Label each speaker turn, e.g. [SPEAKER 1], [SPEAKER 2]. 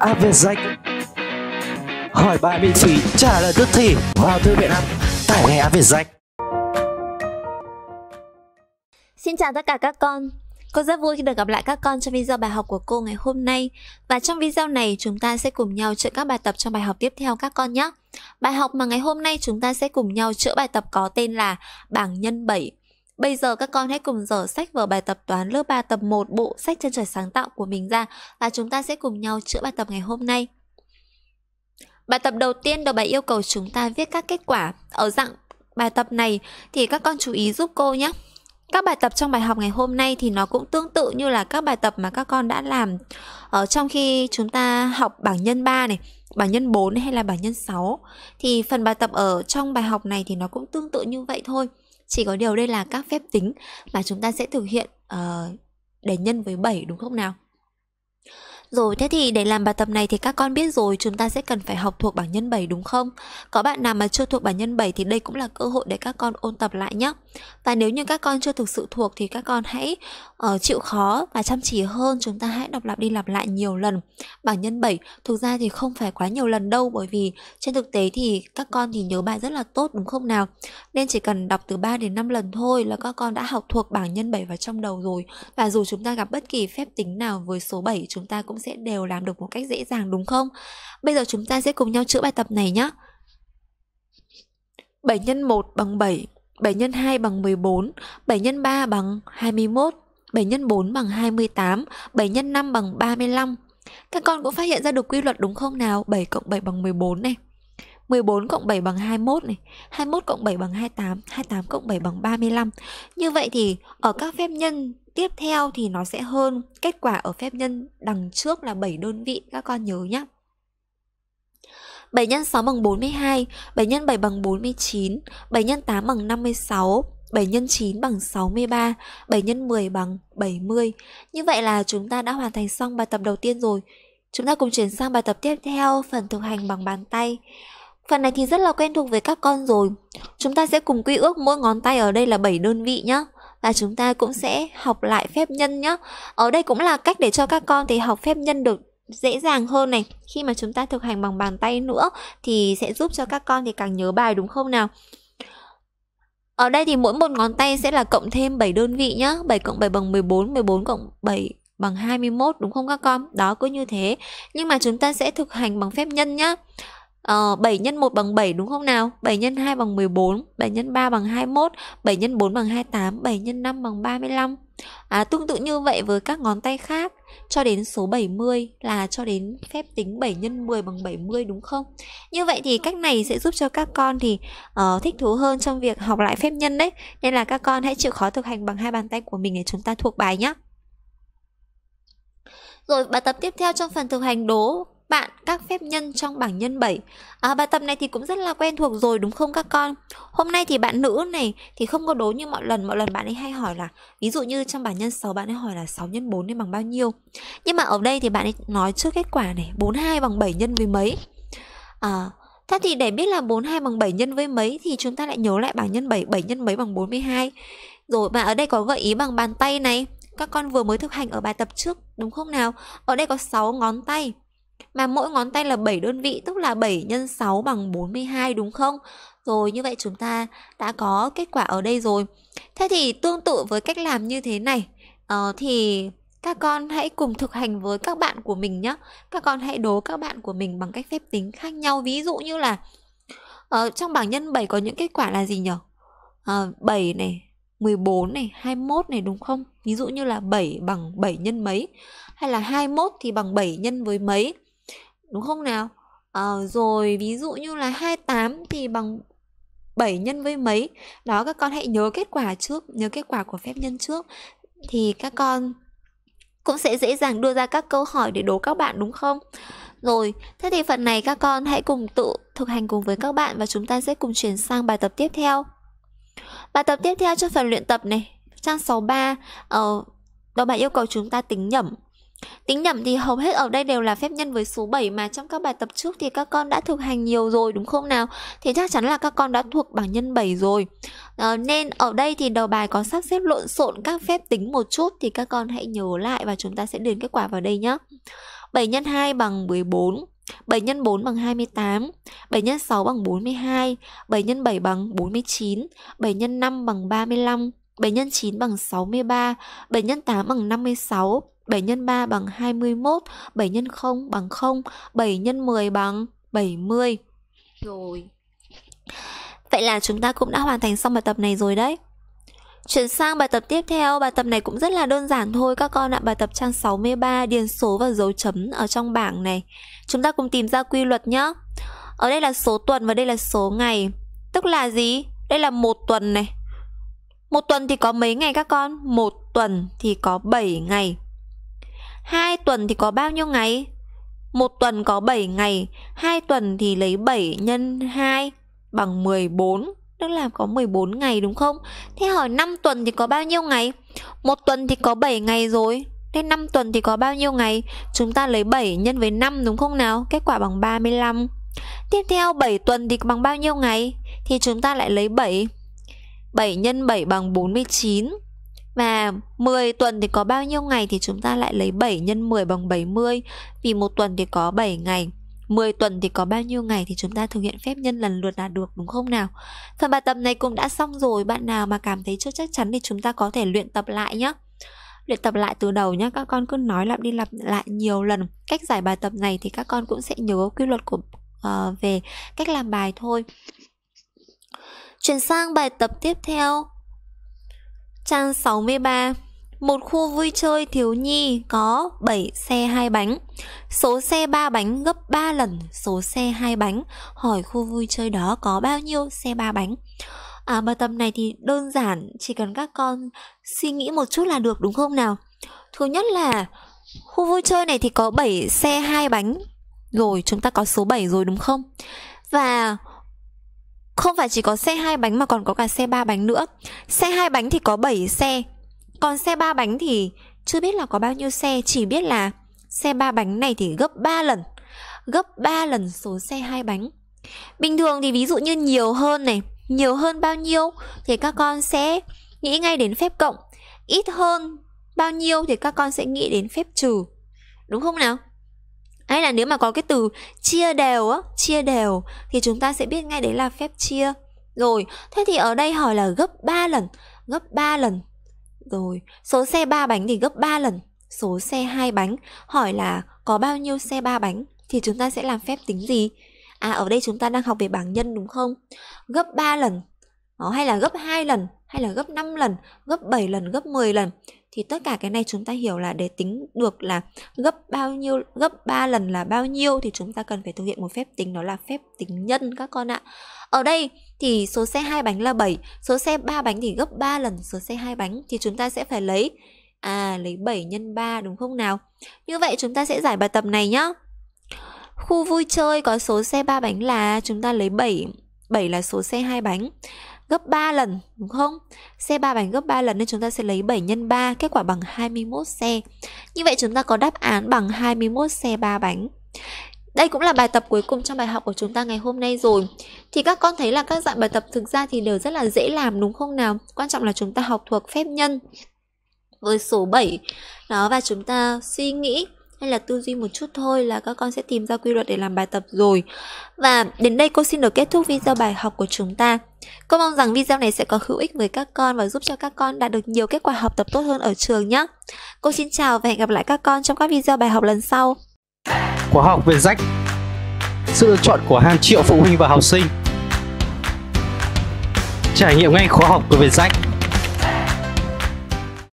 [SPEAKER 1] Áp Việt Danh Hỏi bài miễn phí, trả lời tức thì vào thư viện app, tải ngay áp Việt Danh Xin chào tất cả các con Cô rất vui khi được gặp lại các con trong video bài học của cô ngày hôm nay Và trong video này chúng ta sẽ cùng nhau chữa các bài tập trong bài học tiếp theo các con nhé Bài học mà ngày hôm nay chúng ta sẽ cùng nhau chữa bài tập có tên là bảng nhân 7 Bây giờ các con hãy cùng dở sách vở bài tập toán lớp 3 tập 1 bộ sách chân trời sáng tạo của mình ra và chúng ta sẽ cùng nhau chữa bài tập ngày hôm nay. Bài tập đầu tiên đầu bài yêu cầu chúng ta viết các kết quả. Ở dạng bài tập này thì các con chú ý giúp cô nhé các bài tập trong bài học ngày hôm nay thì nó cũng tương tự như là các bài tập mà các con đã làm ở trong khi chúng ta học bảng nhân 3 này, bảng nhân 4 hay là bảng nhân 6 thì phần bài tập ở trong bài học này thì nó cũng tương tự như vậy thôi. Chỉ có điều đây là các phép tính mà chúng ta sẽ thực hiện uh, để nhân với 7 đúng không nào? Rồi thế thì để làm bài tập này thì các con biết rồi chúng ta sẽ cần phải học thuộc bảng nhân 7 đúng không? Có bạn nào mà chưa thuộc bảng nhân 7 thì đây cũng là cơ hội để các con ôn tập lại nhé. Và nếu như các con chưa thực sự thuộc thì các con hãy uh, chịu khó và chăm chỉ hơn chúng ta hãy đọc lặp đi lặp lại nhiều lần. Bảng nhân 7 thực ra thì không phải quá nhiều lần đâu bởi vì trên thực tế thì các con thì nhớ bài rất là tốt đúng không nào? Nên chỉ cần đọc từ 3 đến 5 lần thôi là các con đã học thuộc bảng nhân 7 vào trong đầu rồi. Và dù chúng ta gặp bất kỳ phép tính nào với số 7 chúng ta cũng cũng sẽ đều làm được một cách dễ dàng đúng không? Bây giờ chúng ta sẽ cùng nhau chữa bài tập này nhé. 7 x 1 bằng 7, 7 x 2 bằng 14, 7 x 3 bằng 21, 7 x 4 bằng 28, 7 x 5 bằng 35. Các con cũng phát hiện ra được quy luật đúng không nào? 7 cộng 7 bằng 14 này. 14 cộng 7 bằng 21 này, 21 cộng 7 bằng 28, 28 cộng 7 bằng 35. Như vậy thì ở các phép nhân tiếp theo thì nó sẽ hơn kết quả ở phép nhân đằng trước là 7 đơn vị các con nhớ nhé. 7 x 6 bằng 42, 7 x 7 bằng 49, 7 x 8 bằng 56, 7 x 9 bằng 63, 7 x 10 bằng 70. Như vậy là chúng ta đã hoàn thành xong bài tập đầu tiên rồi. Chúng ta cùng chuyển sang bài tập tiếp theo, phần thực hành bằng bàn tay. Phần này thì rất là quen thuộc với các con rồi. Chúng ta sẽ cùng quy ước mỗi ngón tay ở đây là 7 đơn vị nhé và chúng ta cũng sẽ học lại phép nhân nhé. Ở đây cũng là cách để cho các con thì học phép nhân được dễ dàng hơn này. Khi mà chúng ta thực hành bằng bàn tay nữa thì sẽ giúp cho các con thì càng nhớ bài đúng không nào? Ở đây thì mỗi một ngón tay sẽ là cộng thêm 7 đơn vị nhá. 7 cộng 7 bằng 14, 14 cộng 7 bằng 21 đúng không các con? Đó cứ như thế. Nhưng mà chúng ta sẽ thực hành bằng phép nhân nhá. Ờ, 7 x 1 bằng 7 đúng không nào? 7 x 2 bằng 14, 7 x 3 bằng 21, 7 x 4 bằng 28, 7 x 5 bằng 35. À, tương tự như vậy với các ngón tay khác cho đến số 70 là cho đến phép tính 7 x 10 bằng 70 đúng không? Như vậy thì cách này sẽ giúp cho các con thì uh, thích thú hơn trong việc học lại phép nhân đấy. Nên là các con hãy chịu khó thực hành bằng hai bàn tay của mình để chúng ta thuộc bài nhé. Rồi bài tập tiếp theo trong phần thực hành đố bạn các phép nhân trong bảng nhân 7 à, Bài tập này thì cũng rất là quen thuộc rồi đúng không các con? Hôm nay thì bạn nữ này thì không có đố như mọi lần Mọi lần bạn ấy hay hỏi là Ví dụ như trong bảng nhân 6 bạn ấy hỏi là 6 nhân 4 nên bằng bao nhiêu Nhưng mà ở đây thì bạn ấy nói trước kết quả này 42 bằng 7 nhân với mấy à, Thế thì để biết là 42 bằng 7 nhân với mấy Thì chúng ta lại nhớ lại bảng nhân 7 7 nhân mấy bằng 42 Rồi và ở đây có gợi ý bằng bàn tay này các con vừa mới thực hành ở bài tập trước đúng không nào? Ở đây có 6 ngón tay mà mỗi ngón tay là 7 đơn vị tức là 7 nhân 6 bằng 42 đúng không? Rồi như vậy chúng ta đã có kết quả ở đây rồi. Thế thì tương tự với cách làm như thế này uh, thì các con hãy cùng thực hành với các bạn của mình nhé. Các con hãy đố các bạn của mình bằng cách phép tính khác nhau. Ví dụ như là uh, trong bảng nhân 7 có những kết quả là gì nhỉ? Uh, 7 này, 14 này, 21 này đúng không? Ví dụ như là 7 bằng 7 nhân mấy hay là 21 thì bằng 7 nhân với mấy đúng không nào à, rồi ví dụ như là 28 thì bằng 7 nhân với mấy đó các con hãy nhớ kết quả trước nhớ kết quả của phép nhân trước thì các con cũng sẽ dễ dàng đưa ra các câu hỏi để đố các bạn đúng không rồi thế thì phần này các con hãy cùng tự thực hành cùng với các bạn và chúng ta sẽ cùng chuyển sang bài tập tiếp theo bài tập tiếp theo cho phần luyện tập này trang 63 ờ, đó bạn yêu cầu chúng ta tính nhẩm Tính nhẩm thì hầu hết ở đây đều là phép nhân với số 7 mà trong các bài tập trước thì các con đã thực hành nhiều rồi đúng không nào? Thì chắc chắn là các con đã thuộc bảng nhân 7 rồi. À, nên ở đây thì đầu bài có sắp xếp lộn xộn các phép tính một chút thì các con hãy nhớ lại và chúng ta sẽ điền kết quả vào đây nhé. 7 x 2 bằng 14. 7 x 4 bằng 28, 7 x 6 bằng 42, 7 x 7 bằng 49, 7 x 5 bằng 35, 7 x 9 bằng 63, 7 x 8 bằng 56, 7 x 3 bằng 21, 7 x 0 bằng 0, 7 x 10 bằng 70. Rồi. Vậy là chúng ta cũng đã hoàn thành xong bài tập này rồi đấy. Chuyển sang bài tập tiếp theo, bài tập này cũng rất là đơn giản thôi các con ạ, bài tập trang 63 điền số và dấu chấm ở trong bảng này. Chúng ta cùng tìm ra quy luật nhá. Ở đây là số tuần và đây là số ngày. Tức là gì? Đây là một tuần này. Một tuần thì có mấy ngày các con? Một tuần thì có 7 ngày. 2 tuần thì có bao nhiêu ngày? Một tuần có 7 ngày, 2 tuần thì lấy 7 nhân 2 bằng 14, tức là có 14 ngày đúng không? Thế hỏi 5 tuần thì có bao nhiêu ngày? Một tuần thì có 7 ngày rồi, Thế 5 tuần thì có bao nhiêu ngày? Chúng ta lấy 7 nhân với 5 đúng không nào? Kết quả bằng 35. Tiếp theo 7 tuần thì bằng bao nhiêu ngày? Thì chúng ta lại lấy 7. 7 nhân 7 bằng 49. Và 10 tuần thì có bao nhiêu ngày thì chúng ta lại lấy 7 x 10 bằng 70 Vì một tuần thì có 7 ngày 10 tuần thì có bao nhiêu ngày thì chúng ta thực hiện phép nhân lần lượt là được đúng không nào? Phần bài tập này cũng đã xong rồi, bạn nào mà cảm thấy chưa chắc chắn thì chúng ta có thể luyện tập lại nhé. Luyện tập lại từ đầu nhé, các con cứ nói lặp đi lặp lại nhiều lần. Cách giải bài tập này thì các con cũng sẽ nhớ quy luật của uh, về cách làm bài thôi. Chuyển sang bài tập tiếp theo. Trang 63 một khu vui chơi thiếu nhi có 7 xe 2 bánh. Số xe 3 bánh gấp 3 lần số xe 2 bánh. Hỏi khu vui chơi đó có bao nhiêu xe 3 bánh? À, bài tập này thì đơn giản, chỉ cần các con suy nghĩ một chút là được đúng không nào? Thứ nhất là khu vui chơi này thì có 7 xe 2 bánh. Rồi, chúng ta có số 7 rồi đúng không? Và không phải chỉ có xe hai bánh mà còn có cả xe ba bánh nữa xe hai bánh thì có 7 xe còn xe ba bánh thì chưa biết là có bao nhiêu xe chỉ biết là xe ba bánh này thì gấp 3 lần gấp 3 lần số xe hai bánh bình thường thì ví dụ như nhiều hơn này nhiều hơn bao nhiêu thì các con sẽ nghĩ ngay đến phép cộng ít hơn bao nhiêu thì các con sẽ nghĩ đến phép trừ đúng không nào hay là nếu mà có cái từ chia đều á, chia đều thì chúng ta sẽ biết ngay đấy là phép chia. Rồi, thế thì ở đây hỏi là gấp 3 lần, gấp 3 lần. Rồi, số xe 3 bánh thì gấp 3 lần số xe 2 bánh, hỏi là có bao nhiêu xe 3 bánh thì chúng ta sẽ làm phép tính gì? À ở đây chúng ta đang học về bảng nhân đúng không? Gấp 3 lần, đó, hay là gấp 2 lần, hay là gấp 5 lần, gấp 7 lần, gấp 10 lần thì tất cả cái này chúng ta hiểu là để tính được là gấp bao nhiêu gấp 3 lần là bao nhiêu thì chúng ta cần phải thực hiện một phép tính đó là phép tính nhân các con ạ. Ở đây thì số xe hai bánh là 7, số xe 3 bánh thì gấp 3 lần số xe hai bánh thì chúng ta sẽ phải lấy à lấy 7 nhân 3 đúng không nào? Như vậy chúng ta sẽ giải bài tập này nhá. Khu vui chơi có số xe 3 bánh là chúng ta lấy 7 7 là số xe 2 bánh gấp 3 lần đúng không? Xe 3 bánh gấp 3 lần nên chúng ta sẽ lấy 7 x 3, kết quả bằng 21 xe. Như vậy chúng ta có đáp án bằng 21 xe 3 bánh. Đây cũng là bài tập cuối cùng trong bài học của chúng ta ngày hôm nay rồi. Thì các con thấy là các dạng bài tập thực ra thì đều rất là dễ làm đúng không nào? Quan trọng là chúng ta học thuộc phép nhân với số 7. Đó và chúng ta suy nghĩ hay là tư duy một chút thôi là các con sẽ tìm ra quy luật để làm bài tập rồi. Và đến đây cô xin được kết thúc video bài học của chúng ta. Cô mong rằng video này sẽ có hữu ích với các con và giúp cho các con đạt được nhiều kết quả học tập tốt hơn ở trường nhé. Cô xin chào và hẹn gặp lại các con trong các video bài học lần sau. Khóa học về rách Sự lựa chọn của hàng triệu phụ huynh và học sinh Trải nghiệm ngay khóa học của việt Vietjet